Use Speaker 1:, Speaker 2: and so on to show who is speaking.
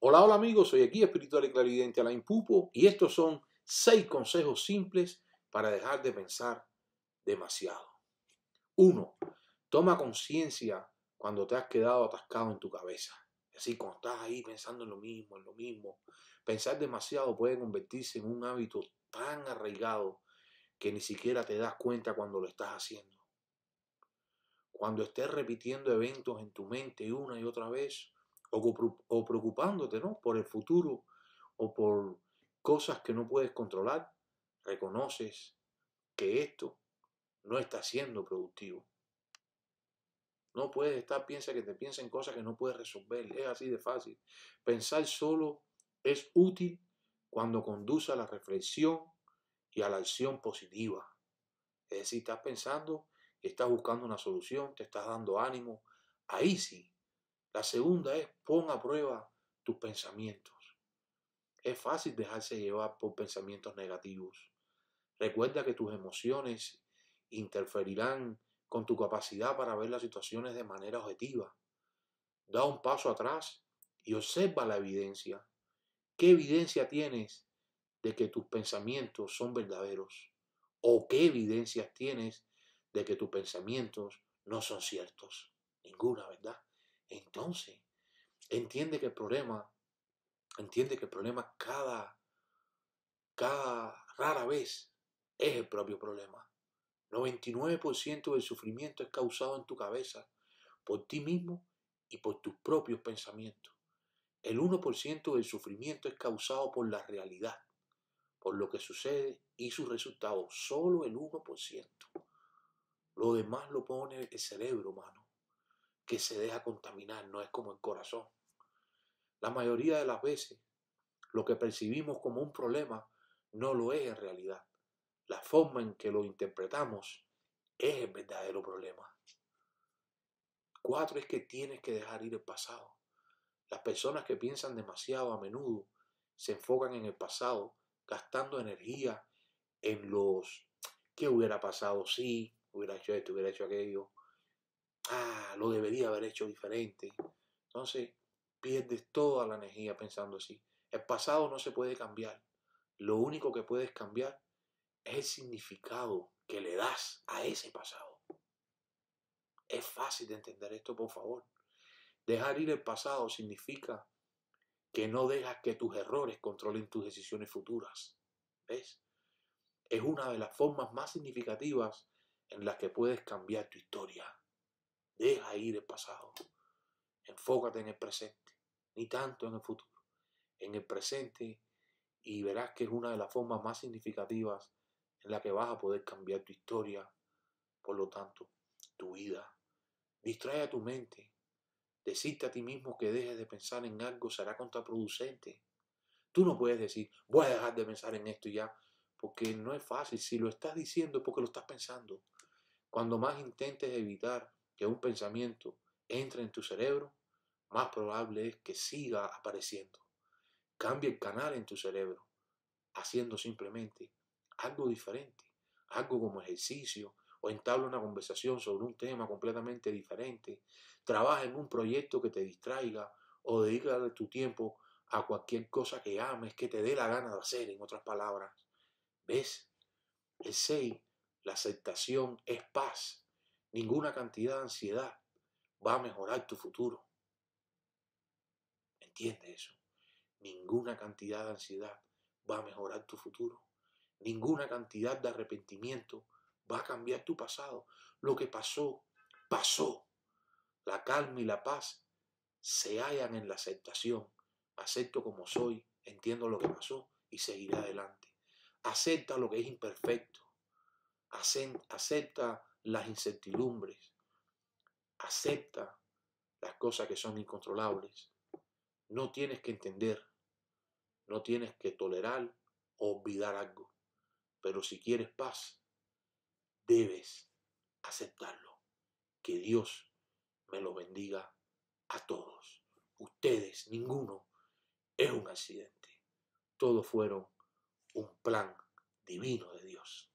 Speaker 1: Hola, hola amigos, soy aquí espiritual y clarividente Alain Pupo y estos son seis consejos simples para dejar de pensar demasiado. Uno, toma conciencia cuando te has quedado atascado en tu cabeza. Es decir, cuando estás ahí pensando en lo mismo, en lo mismo, pensar demasiado puede convertirse en un hábito tan arraigado que ni siquiera te das cuenta cuando lo estás haciendo. Cuando estés repitiendo eventos en tu mente una y otra vez, o, preocupándote ¿no? por el futuro o por cosas que no puedes controlar, reconoces que esto no está siendo productivo. No puedes estar, piensa que te piensen cosas que no puedes resolver. Es así de fácil. Pensar solo es útil cuando conduce a la reflexión y a la acción positiva. Es decir, estás pensando, estás buscando una solución, te estás dando ánimo. Ahí sí la segunda es pon a prueba tus pensamientos. Es fácil dejarse llevar por pensamientos negativos. Recuerda que tus emociones interferirán con tu capacidad para ver las situaciones de manera objetiva. Da un paso atrás y observa la evidencia. ¿Qué evidencia tienes de que tus pensamientos son verdaderos? ¿O qué evidencias tienes de que tus pensamientos no son ciertos? Ninguna, ¿verdad? Entonces, entiende que el problema, entiende que el problema cada, cada rara vez es el propio problema. 99% del sufrimiento es causado en tu cabeza, por ti mismo y por tus propios pensamientos. El 1% del sufrimiento es causado por la realidad, por lo que sucede y sus resultados. Solo el 1%. Lo demás lo pone el cerebro humano que se deja contaminar, no es como el corazón. La mayoría de las veces, lo que percibimos como un problema no lo es en realidad. La forma en que lo interpretamos es el verdadero problema. Cuatro es que tienes que dejar ir el pasado. Las personas que piensan demasiado a menudo se enfocan en el pasado, gastando energía en los que hubiera pasado si, hubiera hecho esto, hubiera hecho aquello, ah, lo debería haber hecho diferente. Entonces, pierdes toda la energía pensando así. El pasado no se puede cambiar. Lo único que puedes cambiar es el significado que le das a ese pasado. Es fácil de entender esto, por favor. Dejar ir el pasado significa que no dejas que tus errores controlen tus decisiones futuras. ¿Ves? Es una de las formas más significativas en las que puedes cambiar tu historia. Deja ir el pasado. Enfócate en el presente, ni tanto en el futuro. En el presente y verás que es una de las formas más significativas en la que vas a poder cambiar tu historia, por lo tanto, tu vida. Distrae a tu mente. Decirte a ti mismo que dejes de pensar en algo será contraproducente. Tú no puedes decir, voy a dejar de pensar en esto ya, porque no es fácil. Si lo estás diciendo es porque lo estás pensando. Cuando más intentes evitar que un pensamiento entre en tu cerebro, más probable es que siga apareciendo. Cambia el canal en tu cerebro, haciendo simplemente algo diferente, algo como ejercicio, o entabla una conversación sobre un tema completamente diferente, trabaja en un proyecto que te distraiga, o dedica tu tiempo a cualquier cosa que ames, que te dé la gana de hacer, en otras palabras. ¿Ves? El 6, la aceptación es paz ninguna cantidad de ansiedad va a mejorar tu futuro. Entiende eso? Ninguna cantidad de ansiedad va a mejorar tu futuro. Ninguna cantidad de arrepentimiento va a cambiar tu pasado. Lo que pasó, pasó. La calma y la paz se hallan en la aceptación. Acepto como soy, entiendo lo que pasó y seguiré adelante. Acepta lo que es imperfecto. Acepta las incertidumbres, acepta las cosas que son incontrolables. No tienes que entender, no tienes que tolerar o olvidar algo, pero si quieres paz, debes aceptarlo. Que Dios me lo bendiga a todos. Ustedes, ninguno es un accidente. Todos fueron un plan divino de Dios.